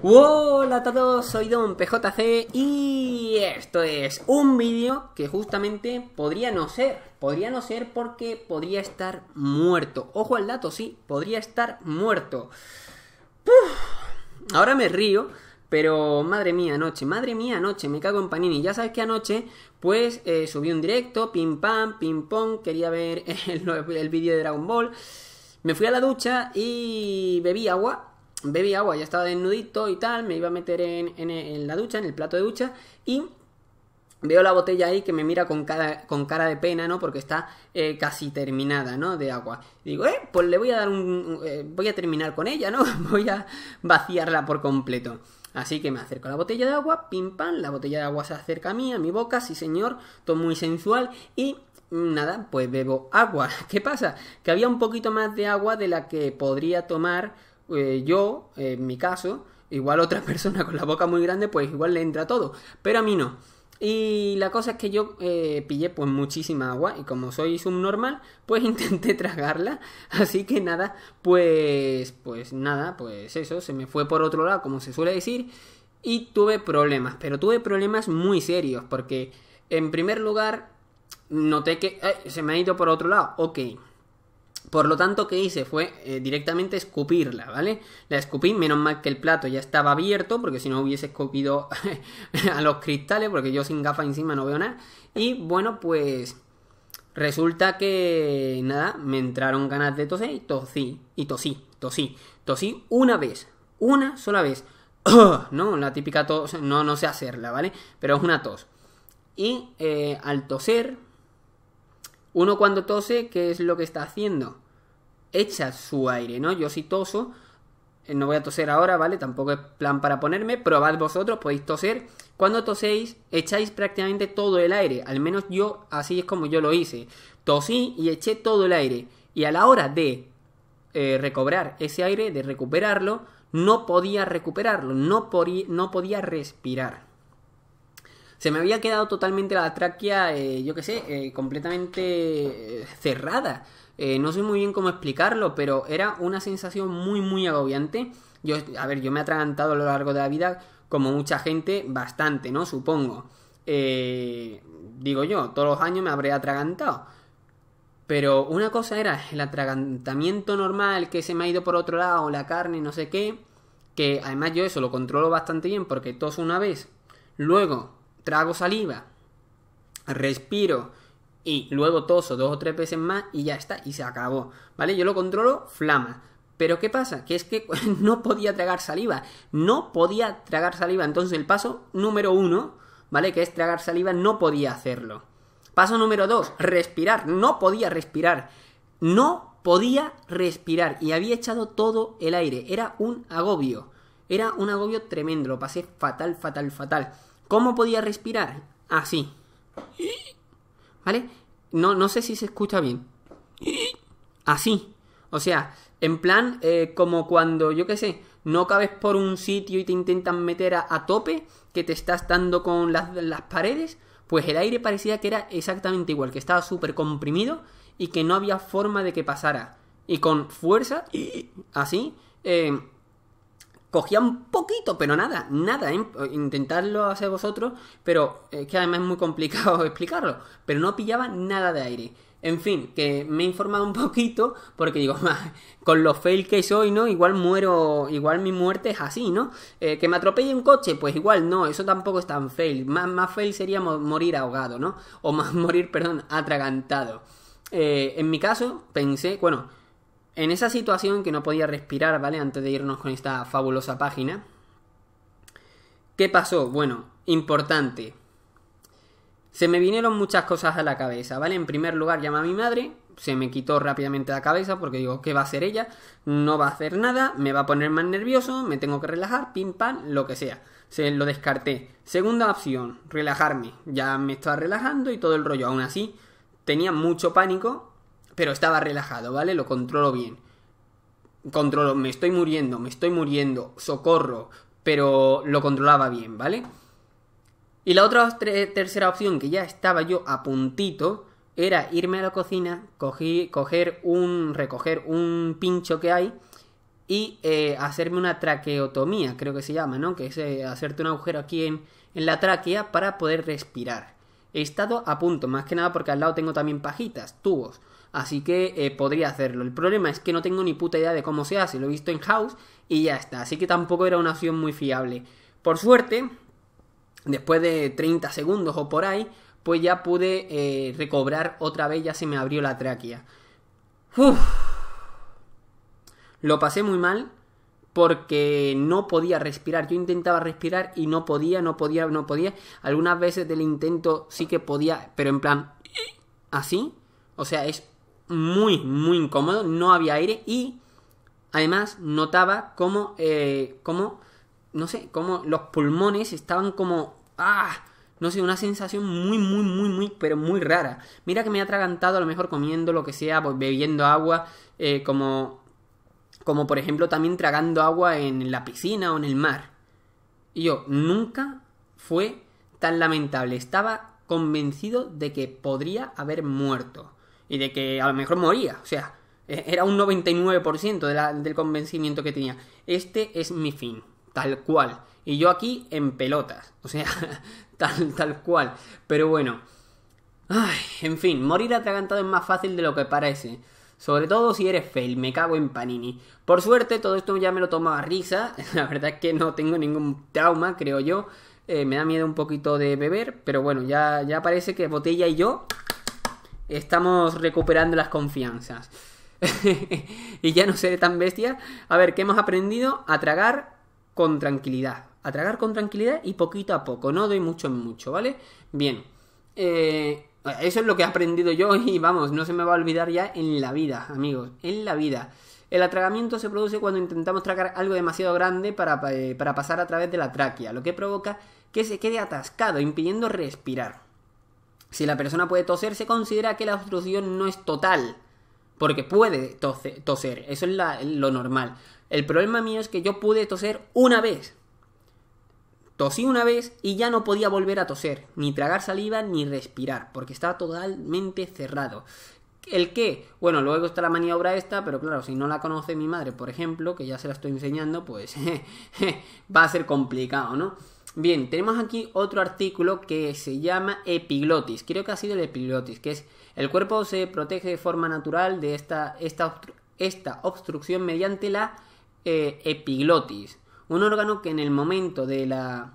Hola a todos, soy Don PJC y esto es un vídeo que justamente podría no ser, podría no ser porque podría estar muerto. Ojo al dato, sí, podría estar muerto. ahora me río, pero madre mía, anoche, madre mía, anoche, me cago en panini. Ya sabes que anoche, pues eh, subí un directo, pim pam, pim pong, quería ver el, el vídeo de Dragon Ball. Me fui a la ducha y bebí agua bebí agua, ya estaba desnudito y tal, me iba a meter en, en, la ducha, en el plato de ducha, y veo la botella ahí que me mira con cara, con cara de pena, ¿no? Porque está eh, casi terminada, ¿no? De agua. digo, eh, pues le voy a dar un... Eh, voy a terminar con ella, ¿no? Voy a vaciarla por completo. Así que me acerco a la botella de agua, pim pam, la botella de agua se acerca a mí, a mi boca, sí señor, todo muy sensual y nada, pues bebo agua. ¿Qué pasa? Que había un poquito más de agua de la que podría tomar eh, yo, en mi caso, igual otra persona con la boca muy grande, pues igual le entra todo, pero a mí no. Y la cosa es que yo eh, pillé pues muchísima agua y como soy subnormal, pues intenté tragarla. Así que nada, pues pues nada, pues eso, se me fue por otro lado, como se suele decir, y tuve problemas, pero tuve problemas muy serios porque en primer lugar noté que eh, se me ha ido por otro lado. Ok, por lo tanto, que hice? Fue eh, directamente escupirla, ¿vale? La escupí, menos mal que el plato ya estaba abierto, porque si no hubiese escupido a los cristales, porque yo sin gafa encima no veo nada. Y bueno, pues resulta que nada, me entraron ganas de toser y tosí, y tosí, tosí, tosí una vez, una sola vez. no, la típica tos, no, no sé hacerla, ¿vale? Pero es una tos. Y eh, al toser, uno cuando tose, ¿qué es lo que está haciendo? Echa su aire, ¿no? Yo si toso, eh, no voy a toser ahora, ¿vale? Tampoco es plan para ponerme, probad vosotros, podéis toser. Cuando toséis, echáis prácticamente todo el aire, al menos yo así es como yo lo hice. Tosí y eché todo el aire. Y a la hora de eh, recobrar ese aire, de recuperarlo, no podía recuperarlo, no podía respirar. Se me había quedado totalmente la tráquea, eh, yo qué sé, eh, completamente eh, cerrada. no sé muy bien cómo explicarlo, pero era una sensación muy, muy agobiante. Yo, a ver, yo me he atragantado a lo largo de la vida, como mucha gente, bastante, ¿no? Supongo. digo yo, todos los años me habré atragantado. Pero una cosa era el atragantamiento normal que se me ha ido por otro lado, la carne, no sé qué. Que además yo eso lo controlo bastante bien porque toso una vez. Luego trago saliva, respiro y luego toso dos o tres veces más y ya está, y se acabó. ¿Vale? Yo lo controlo flama. Pero ¿qué pasa? Que es que no podía tragar saliva. No podía tragar saliva. Entonces el paso número uno, ¿vale? Que es tragar saliva, no podía hacerlo. Paso número dos, respirar. No podía respirar. No podía respirar. Y había echado todo el aire. Era un agobio. Era un agobio tremendo. Lo pasé fatal, fatal, fatal. ¿Cómo podía respirar? Así. ¿Vale? No, no sé si se escucha bien. Así. O sea, en plan, eh, como cuando, yo qué sé, no cabes por un sitio y te intentan meter a, tope, que te estás dando con las, las, paredes, pues el aire parecía que era exactamente igual, que estaba súper comprimido y que no había forma de que pasara. Y con fuerza, así, eh, cogía un poquito, pero nada, nada, ¿eh? intentarlo hacer vosotros, pero es que además es muy complicado explicarlo, pero no pillaba nada de aire. En fin, que me he informado un poquito porque digo, con lo fail que soy, ¿no? Igual muero, igual mi muerte es así, ¿no? Eh, que me atropelle un coche, pues igual no, eso tampoco es tan fail. Más, más fail sería morir ahogado, ¿no? O más morir, perdón, atragantado. Eh, en mi caso, pensé, bueno, en esa situación que no podía respirar, ¿vale? Antes de irnos con esta fabulosa página. ¿Qué pasó? Bueno, importante. Se me vinieron muchas cosas a la cabeza, ¿vale? En primer lugar, llama a mi madre, se me quitó rápidamente la cabeza porque digo, ¿qué va a hacer ella? No va a hacer nada, me va a poner más nervioso, me tengo que relajar, pim pam, lo que sea. Se lo descarté. Segunda opción, relajarme. Ya me estaba relajando y todo el rollo. Aún así, tenía mucho pánico pero estaba relajado, ¿vale? Lo controlo bien. Controlo, me estoy muriendo, me estoy muriendo, socorro, pero lo controlaba bien, ¿vale? Y la otra tercera opción que ya estaba yo a puntito era irme a la cocina, coger un, recoger un pincho que hay y eh, hacerme una traqueotomía, creo que se llama, ¿no? Que es eh, hacerte un agujero aquí en, en la tráquea para poder respirar. He estado a punto, más que nada porque al lado tengo también pajitas, tubos. Así que eh, podría hacerlo. El problema es que no tengo ni puta idea de cómo se hace. Lo he visto en House y ya está. Así que tampoco era una opción muy fiable. Por suerte, después de 30 segundos o por ahí, pues ya pude eh, recobrar otra vez. Ya se me abrió la tráquea. Uf. Lo pasé muy mal porque no podía respirar. Yo intentaba respirar y no podía, no podía, no podía. Algunas veces del intento sí que podía, pero en plan así. O sea, es muy, muy incómodo, no había aire y además notaba como, eh, no sé, como los pulmones estaban como, ah, no sé, una sensación muy, muy, muy, muy, pero muy rara. Mira que me ha atragantado a lo mejor comiendo lo que sea, pues, bebiendo agua, eh, como, como por ejemplo también tragando agua en la piscina o en el mar. Y yo, nunca fue tan lamentable. Estaba convencido de que podría haber muerto y de que a lo mejor moría, o sea, e, era un 99% del convencimiento que tenía. Este es mi fin, tal cual. Y yo aquí en pelotas, o sea, tal, tal cual. Pero bueno, Ay, en fin, morir atragantado es más fácil de lo que parece. Sobre todo si eres fail, me cago en panini. Por suerte, todo esto ya me lo tomo a risa. La verdad es que no tengo ningún trauma, creo yo. Eh, me da miedo un poquito de beber, pero bueno, ya, ya parece que Botella y yo Estamos recuperando las confianzas. y ya no seré tan bestia. A ver, ¿qué hemos aprendido? A tragar con tranquilidad. A tragar con tranquilidad y poquito a poco. No doy mucho en mucho, ¿vale? Bien. Eh, eso es lo que he aprendido yo y vamos, no se me va a olvidar ya en la vida, amigos. En la vida. El atragamiento se produce cuando intentamos tragar algo demasiado grande para, eh, para pasar a través de la tráquea, lo que provoca que se quede atascado, impidiendo respirar. Si la persona puede toser, se considera que la obstrucción no es total, porque puede toser, eso es lo normal. El problema mío es que yo pude toser una vez. Tosí una vez y ya no podía volver a toser, ni tragar saliva, ni respirar, porque estaba totalmente cerrado. ¿El qué? Bueno, luego está la maniobra esta, pero claro, si no la conoce mi madre, por ejemplo, que ya se la estoy enseñando, pues va a ser complicado, ¿no? Bien, tenemos aquí otro artículo que se llama epiglotis. Creo que ha sido el epiglotis, que es el cuerpo se protege de forma natural de esta, esta, esta obstrucción mediante la eh, epiglotis, un órgano que en el momento de la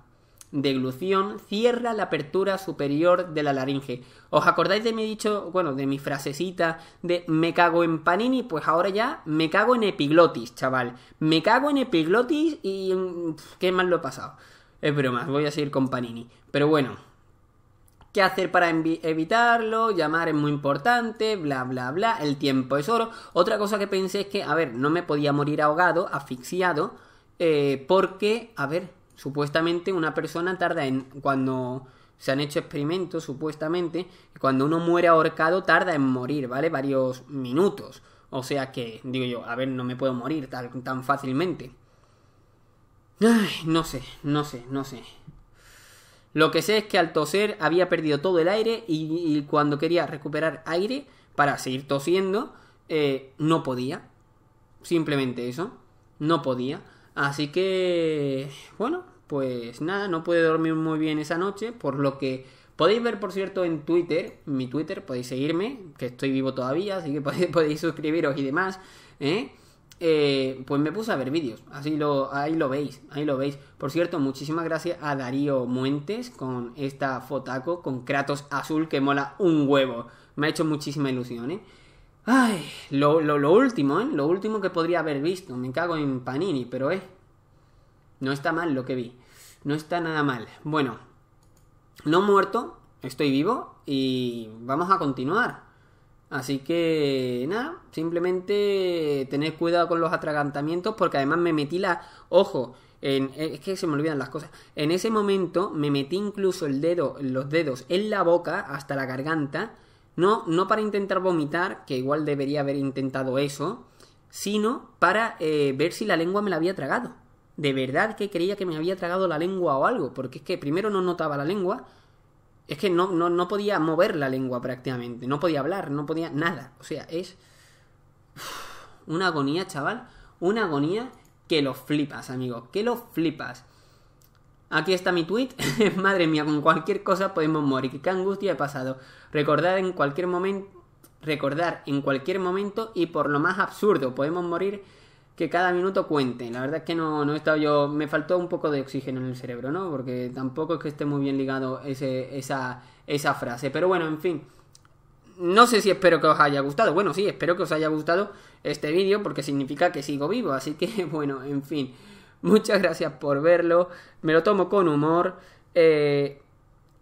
deglución cierra la apertura superior de la laringe. ¿Os acordáis de mi dicho, bueno, de mi frasecita de me cago en panini? Pues ahora ya me cago en epiglotis, chaval. Me cago en epiglotis y mm, qué mal lo he pasado. Es broma, voy a seguir con Panini. Pero bueno, ¿Qué hacer para evitarlo? Llamar es muy importante, bla, bla, bla. El tiempo es oro. Otra cosa que pensé es que, a ver, no me podía morir ahogado, asfixiado, eh, porque, a ver, supuestamente una persona tarda en, cuando se han hecho experimentos, supuestamente, cuando uno muere ahorcado tarda en morir, ¿vale? Varios minutos. O sea que, digo yo, a ver, no me puedo morir tan fácilmente no sé, no sé, no sé. Lo que sé es que al toser había perdido todo el aire y, cuando quería recuperar aire para seguir tosiendo, eh, no podía. Simplemente eso, no podía. Así que, bueno, pues nada, no pude dormir muy bien esa noche, por lo que podéis ver, por cierto, en Twitter, mi Twitter, podéis seguirme, que estoy vivo todavía, así que podéis, podéis suscribiros y demás. ¿eh? Eh, pues me puse a ver vídeos. Así lo, ahí lo veis, ahí lo veis. Por cierto, muchísimas gracias a Darío Muentes con esta fotaco, con Kratos Azul, que mola un huevo. Me ha hecho muchísima ilusión, ¿eh? Ay, lo, último, ¿eh? Lo último que podría haber visto. Me cago en Panini, pero eh. No está mal lo que vi. No está nada mal. Bueno, no muerto, estoy vivo y vamos a continuar. Así que nada, simplemente tened cuidado con los atragantamientos porque además me metí la... Ojo, en, eh, es que se me olvidan las cosas. En ese momento me metí incluso el dedo, los dedos en la boca hasta la garganta. No, no para intentar vomitar, que igual debería haber intentado eso, sino para eh, ver si la lengua me la había tragado. De verdad que creía que me había tragado la lengua o algo, porque es que primero no notaba la lengua, es que no, no, podía mover la lengua prácticamente, no podía hablar, no podía nada. O sea, es una agonía, chaval, una agonía que lo flipas, amigo, que lo flipas. Aquí está mi tweet. Madre mía, con cualquier cosa podemos morir. Qué angustia he pasado. Recordar en cualquier momento, recordar en cualquier momento y por lo más absurdo podemos morir que cada minuto cuente. La verdad es que no, no he estado yo. Me faltó un poco de oxígeno en el cerebro, ¿no? Porque tampoco es que esté muy bien ligado esa, frase. Pero bueno, en fin. No sé si espero que os haya gustado. Bueno, sí, espero que os haya gustado este vídeo porque significa que sigo vivo. Así que, bueno, en fin. Muchas gracias por verlo. Me lo tomo con humor. Eh,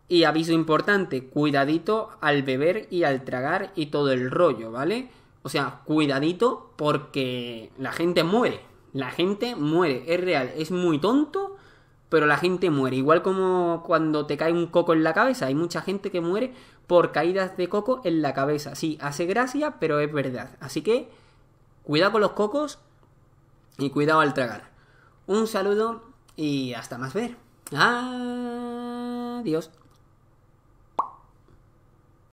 y aviso importante, cuidadito al beber y al tragar y todo el rollo, ¿vale? O sea, cuidadito porque la gente muere. La gente muere, es real, es muy tonto, pero la gente muere. Igual como cuando te cae un coco en la cabeza, hay mucha gente que muere por caídas de coco en la cabeza. Sí, hace gracia, pero es verdad. Así que, cuidado con los cocos y cuidado al tragar. Un saludo y hasta más ver. Adiós.